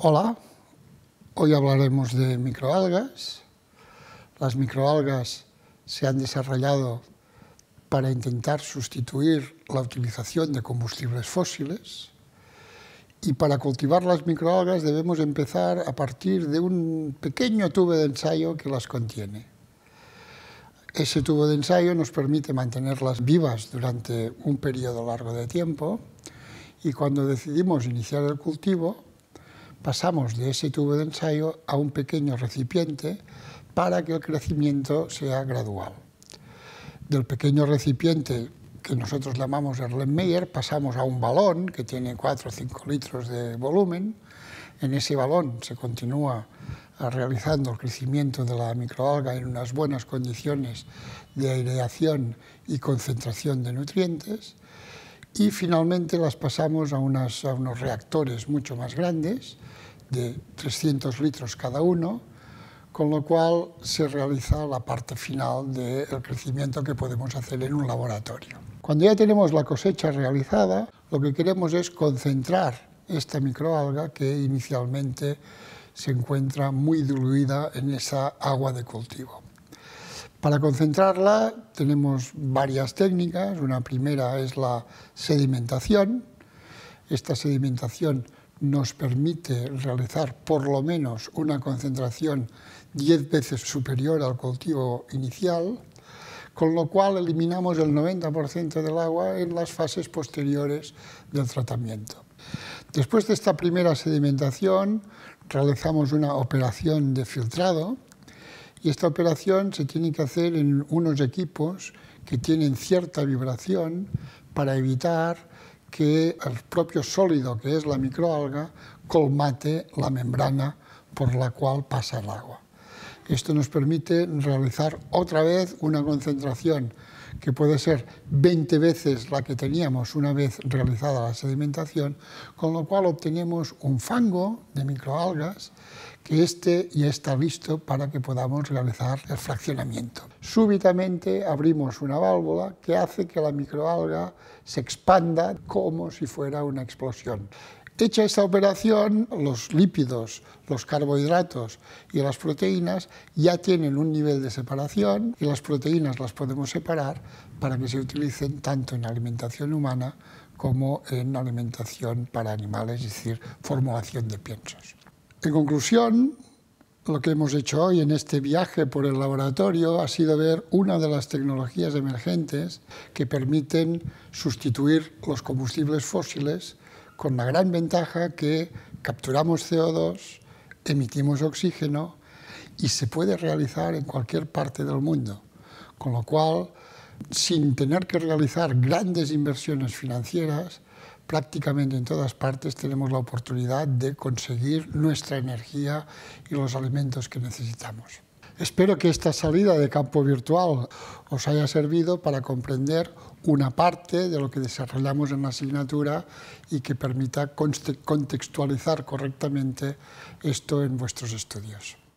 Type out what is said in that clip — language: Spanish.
Hola, hoy hablaremos de microalgas. Las microalgas se han desarrollado para intentar sustituir la utilización de combustibles fósiles y para cultivar las microalgas debemos empezar a partir de un pequeño tubo de ensayo que las contiene. Ese tubo de ensayo nos permite mantenerlas vivas durante un periodo largo de tiempo y cuando decidimos iniciar el cultivo pasamos de ese tubo de ensayo a un pequeño recipiente para que el crecimiento sea gradual. Del pequeño recipiente que nosotros llamamos Erlenmeyer pasamos a un balón que tiene 4 o 5 litros de volumen. En ese balón se continúa ah, realizando el crecimiento de la microalga en unas buenas condiciones de aireación y concentración de nutrientes y finalmente las pasamos a, unos reactores mucho más grandes, de 300 litros cada uno, con lo cual se realiza la parte final del crecimiento que podemos hacer en un laboratorio. Cuando ya tenemos la cosecha realizada, lo que queremos es concentrar esta microalga que inicialmente se encuentra muy diluida en esa agua de cultivo. Para concentrarla tenemos varias técnicas. Una primera es la sedimentación. Esta sedimentación nos permite realizar por lo menos una concentración 10 veces superior al cultivo inicial, con lo cual eliminamos el 90% del agua en las fases posteriores del tratamiento. Después de esta primera sedimentación, realizamos una operación de filtrado, y esta operación se tiene que hacer en unos equipos que tienen cierta vibración para evitar que el propio sólido, que es la microalga, colmate la membrana por la cual pasa el agua. Esto nos permite realizar otra vez una concentración que puede ser 20 veces la que teníamos una vez realizada la sedimentación, con lo cual obtenemos un fango de microalgas que este ya está listo para que podamos realizar el fraccionamiento. Súbitamente abrimos una válvula que hace que la microalga se expanda como si fuera una explosión. Hecha esta operación, los lípidos, los carbohidratos y las proteínas ya tienen un nivel de separación y las proteínas las podemos separar para que se utilicen tanto en alimentación humana como en alimentación para animales, es decir, formulación de piensos. En conclusión, lo que hemos hecho hoy en este viaje por el laboratorio ha sido ver una de las tecnologías emergentes que permiten sustituir los combustibles fósiles con la gran ventaja que capturamos CO2, emitimos oxígeno y se puede realizar en cualquier parte del mundo. Con lo cual, sin tener que realizar grandes inversiones financieras, prácticamente en todas partes tenemos la oportunidad de conseguir nuestra energía y los alimentos que necesitamos. Espero que esta salida de campo virtual os haya servido para comprender una parte de lo que desarrollamos en la asignatura y que permita contextualizar correctamente esto en vuestros estudios.